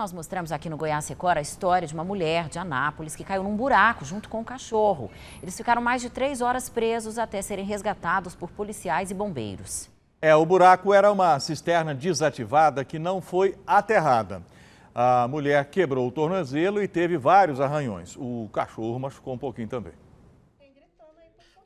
Nós mostramos aqui no Goiás Record a história de uma mulher de Anápolis que caiu num buraco junto com um cachorro. Eles ficaram mais de três horas presos até serem resgatados por policiais e bombeiros. É, o buraco era uma cisterna desativada que não foi aterrada. A mulher quebrou o tornozelo e teve vários arranhões. O cachorro machucou um pouquinho também.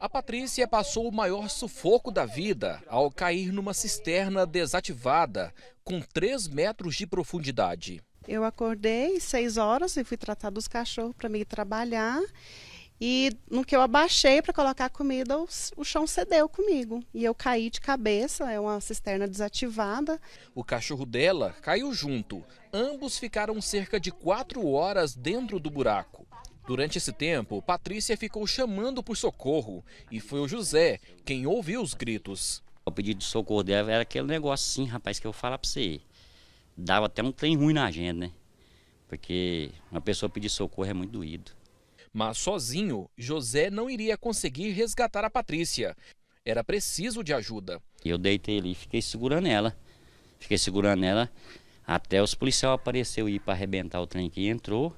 A Patrícia passou o maior sufoco da vida ao cair numa cisterna desativada, com 3 metros de profundidade. Eu acordei seis horas e fui tratar dos cachorros para me trabalhar. E no que eu abaixei para colocar comida, o, chão cedeu comigo. E eu caí de cabeça, é uma cisterna desativada. O cachorro dela caiu junto. Ambos ficaram cerca de quatro horas dentro do buraco. Durante esse tempo, Patrícia ficou chamando por socorro. E foi o José quem ouviu os gritos. O pedido de socorro dela era aquele negócio assim, rapaz, que eu falar para você dava até um trem ruim na agenda, né? Porque uma pessoa pedir socorro é muito doído. Mas sozinho, José não iria conseguir resgatar a Patrícia. Era preciso de ajuda. Eu deitei ali e fiquei segurando ela. Fiquei segurando ela até os policiais apareceram ir para arrebentar o trem que entrou,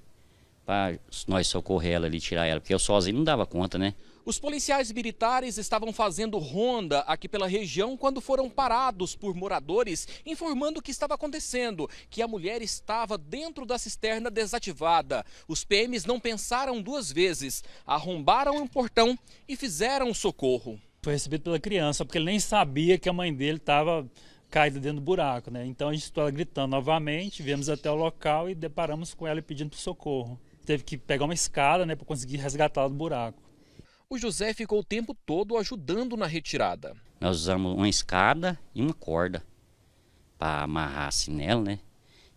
para nós socorrer ela ali, tirar ela, porque eu sozinho não dava conta, né? Os policiais militares estavam fazendo ronda aqui pela região quando foram parados por moradores informando o que estava acontecendo, que a mulher estava dentro da cisterna desativada. Os PMs não pensaram duas vezes, arrombaram um portão e fizeram socorro. Foi recebido pela criança, porque ele nem sabia que a mãe dele estava caída dentro do buraco, né? Então a gente estava gritando novamente, viemos até o local e deparamos com ela pedindo socorro. Teve que pegar uma escada, né, para conseguir resgatá-la do buraco. O José ficou o tempo todo ajudando na retirada. Nós usamos uma escada e uma corda para amarrar assim nela, né?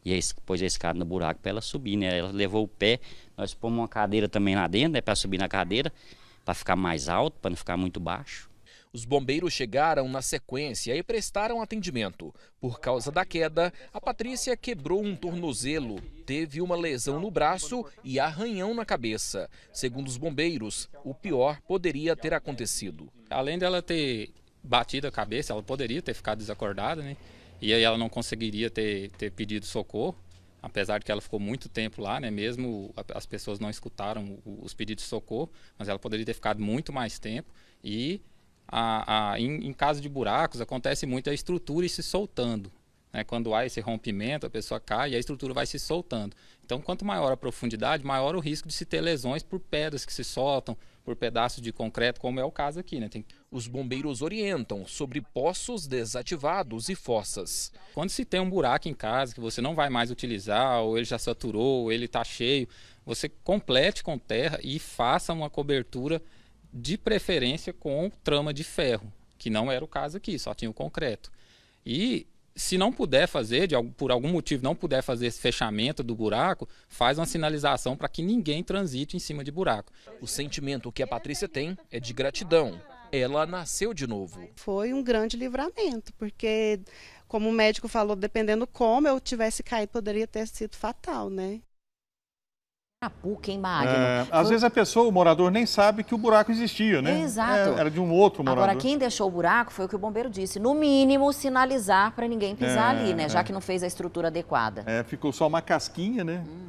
E aí pôs a escada no buraco para ela subir, né? Ela levou o pé, nós pomos uma cadeira também lá dentro, né? Para subir na cadeira, para ficar mais alto, para não ficar muito baixo. Os bombeiros chegaram na sequência e prestaram atendimento. Por causa da queda, a Patrícia quebrou um tornozelo, teve uma lesão no braço e arranhão na cabeça. Segundo os bombeiros, o pior poderia ter acontecido. Além dela ter batido a cabeça, ela poderia ter ficado desacordada, né? E aí ela não conseguiria ter, ter pedido socorro apesar de que ela ficou muito tempo lá, né, mesmo as pessoas não escutaram os pedidos de socorro, mas ela poderia ter ficado muito mais tempo e a, a, em, em, caso de buracos, acontece muito a estrutura ir se soltando. Né? Quando há esse rompimento, a pessoa cai e a estrutura vai se soltando. Então, quanto maior a profundidade, maior o risco de se ter lesões por pedras que se soltam, por pedaços de concreto, como é o caso aqui. Né? Tem... Os bombeiros orientam sobre poços desativados e fossas. Quando se tem um buraco em casa que você não vai mais utilizar, ou ele já saturou, ou ele está cheio, você complete com terra e faça uma cobertura de preferência com trama de ferro, que não era o caso aqui, só tinha o concreto. E se não puder fazer, de, por algum motivo não puder fazer esse fechamento do buraco, faz uma sinalização para que ninguém transite em cima de buraco. O sentimento que a Patrícia tem é de gratidão. Ela nasceu de novo. Foi um grande livramento, porque, como o médico falou, dependendo como eu tivesse caído, poderia ter sido fatal, né? PUC, hein, Magno? É, às Foi... vezes a pessoa, o morador, nem sabe que o buraco existia, né? Exato. É, era de um outro morador. Agora, quem deixou o buraco foi o que o bombeiro disse. No mínimo, sinalizar para ninguém pisar é, ali, né? Já é. que não fez a estrutura adequada. É, ficou só uma casquinha, né? Hum.